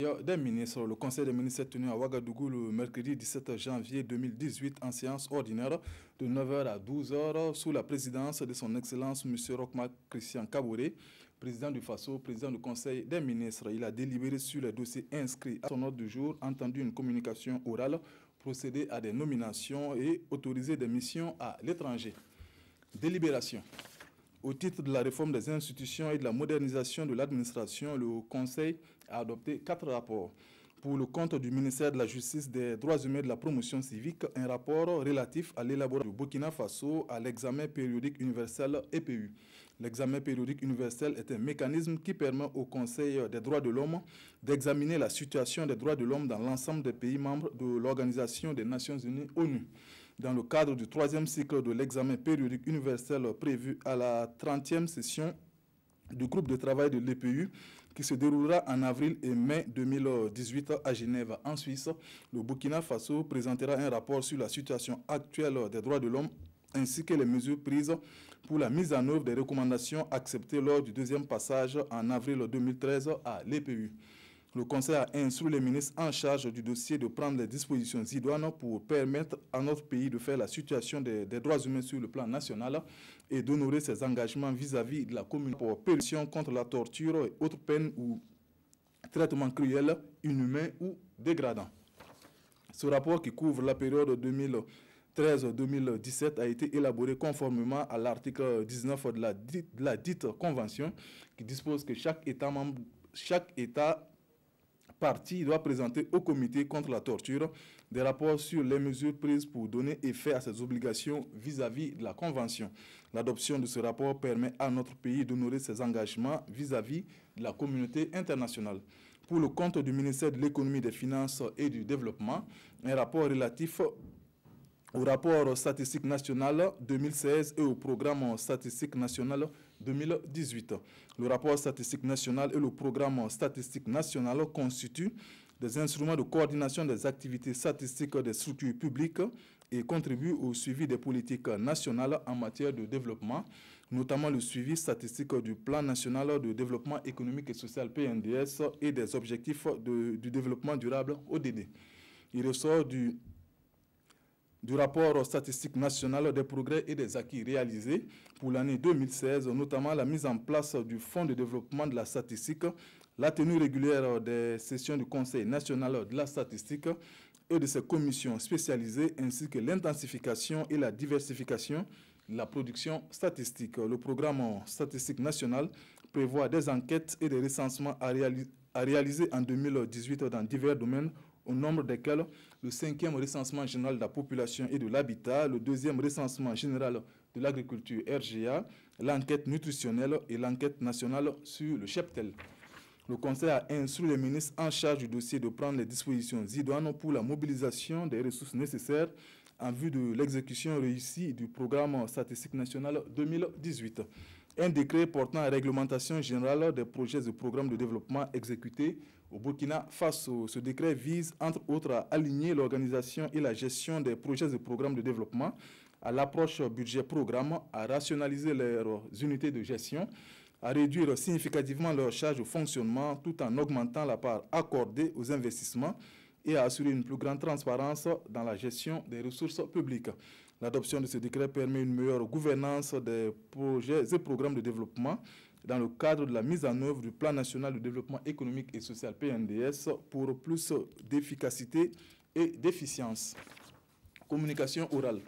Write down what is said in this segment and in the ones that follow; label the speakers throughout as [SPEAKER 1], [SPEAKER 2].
[SPEAKER 1] Des ministres. le conseil des ministres est tenu à Ouagadougou le mercredi 17 janvier 2018 en séance ordinaire de 9h à 12h sous la présidence de son excellence M. Rochma Christian Kabouré, président du FASO, président du conseil des ministres. Il a délibéré sur les dossiers inscrits à son ordre du jour, entendu une communication orale, procédé à des nominations et autorisé des missions à l'étranger. Délibération. Au titre de la réforme des institutions et de la modernisation de l'administration, le Conseil a adopté quatre rapports. Pour le compte du ministère de la Justice, des Droits humains et de la Promotion civique, un rapport relatif à l'élaboration du Burkina Faso à l'examen périodique universel EPU. L'examen périodique universel est un mécanisme qui permet au Conseil des droits de l'homme d'examiner la situation des droits de l'homme dans l'ensemble des pays membres de l'Organisation des Nations Unies ONU dans le cadre du troisième cycle de l'examen périodique universel prévu à la 30e session du groupe de travail de l'EPU qui se déroulera en avril et mai 2018 à Genève, en Suisse. Le Burkina Faso présentera un rapport sur la situation actuelle des droits de l'homme ainsi que les mesures prises pour la mise en œuvre des recommandations acceptées lors du deuxième passage en avril 2013 à l'EPU. Le Conseil a instruit les ministres en charge du dossier de prendre des dispositions idoines pour permettre à notre pays de faire la situation des, droits humains sur le plan national et d'honorer ses engagements vis-à-vis de la communauté pour pérition contre la torture et autres peines ou traitements cruels, inhumains ou dégradants. Ce rapport qui couvre la période 2013-2017 a été élaboré conformément à l'article 19 de la, dite, de la dite convention qui dispose que chaque État membre chaque État Parti doit présenter au comité contre la torture des rapports sur les mesures prises pour donner effet à ses obligations vis-à-vis de la Convention. L'adoption de ce rapport permet à notre pays d'honorer ses engagements vis-à-vis -vis de la communauté internationale. Pour le compte du ministère de l'Économie, des Finances et du Développement, un rapport relatif au rapport statistique national 2016 et au programme statistique national 2018. Le rapport statistique national et le programme statistique national constituent des instruments de coordination des activités statistiques des structures publiques et contribuent au suivi des politiques nationales en matière de développement, notamment le suivi statistique du plan national de développement économique et social PNDS et des objectifs du développement durable ODD. Il ressort du du rapport statistique national des progrès et des acquis réalisés pour l'année 2016, notamment la mise en place du Fonds de développement de la statistique, la tenue régulière des sessions du Conseil national de la statistique et de ses commissions spécialisées, ainsi que l'intensification et la diversification de la production statistique. Le programme statistique national prévoit des enquêtes et des recensements à réaliser en 2018 dans divers domaines au nombre desquels le cinquième recensement général de la population et de l'habitat, le deuxième recensement général de l'agriculture RGA, l'enquête nutritionnelle et l'enquête nationale sur le cheptel. Le Conseil a instruit les ministres en charge du dossier de prendre les dispositions idoines pour la mobilisation des ressources nécessaires en vue de l'exécution réussie du programme statistique national 2018 un décret portant réglementation générale des projets et programmes de développement exécutés au Burkina Faso. Ce décret vise, entre autres, à aligner l'organisation et la gestion des projets et programmes de développement à l'approche budget-programme, à rationaliser leurs unités de gestion, à réduire significativement leurs charges de fonctionnement tout en augmentant la part accordée aux investissements et à assurer une plus grande transparence dans la gestion des ressources publiques. L'adoption de ce décret permet une meilleure gouvernance des projets et programmes de développement dans le cadre de la mise en œuvre du Plan national de développement économique et social PNDS pour plus d'efficacité et d'efficience. Communication orale.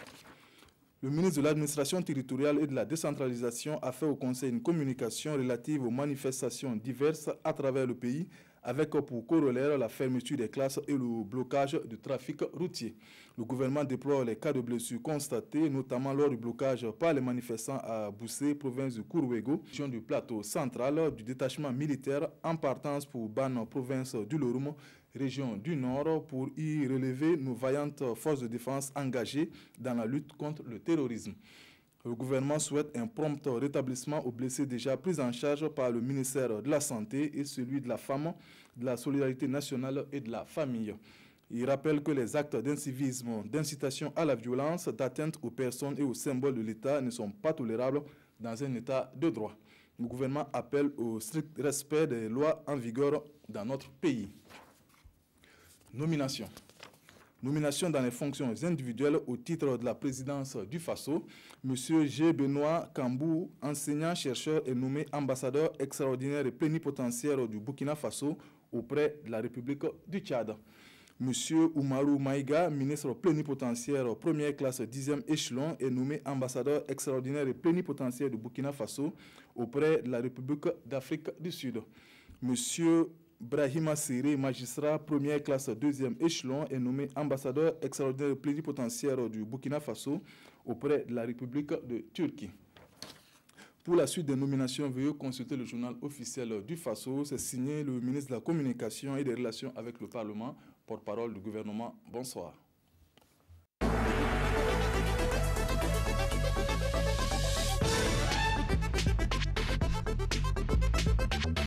[SPEAKER 1] Le ministre de l'Administration territoriale et de la décentralisation a fait au Conseil une communication relative aux manifestations diverses à travers le pays avec pour corollaire la fermeture des classes et le blocage du trafic routier. Le gouvernement déplore les cas de blessures constatés, notamment lors du blocage par les manifestants à Boussé, province de Kourouégo, région du plateau central du détachement militaire en partance pour Ban, province du Lorum, région du Nord, pour y relever nos vaillantes forces de défense engagées dans la lutte contre le terrorisme. Le gouvernement souhaite un prompt rétablissement aux blessés déjà pris en charge par le ministère de la Santé et celui de la Femme, de la Solidarité nationale et de la Famille. Il rappelle que les actes d'incivisme, d'incitation à la violence, d'atteinte aux personnes et aux symboles de l'État ne sont pas tolérables dans un État de droit. Le gouvernement appelle au strict respect des lois en vigueur dans notre pays. Nomination. Nomination dans les fonctions individuelles au titre de la présidence du FASO. Monsieur G. Benoît Kambou, enseignant-chercheur, est nommé ambassadeur extraordinaire et plénipotentiaire du Burkina Faso auprès de la République du Tchad. Monsieur Oumarou Maïga, ministre plénipotentiaire première classe 10e échelon, est nommé ambassadeur extraordinaire et plénipotentiaire du Burkina Faso auprès de la République d'Afrique du Sud. Monsieur Brahima Siri, magistrat première classe deuxième échelon, est nommé ambassadeur extraordinaire plénipotentiaire du Burkina Faso auprès de la République de Turquie. Pour la suite des nominations, veuillez consulter le journal officiel du Faso. C'est signé le ministre de la Communication et des Relations avec le Parlement, porte-parole du gouvernement. Bonsoir.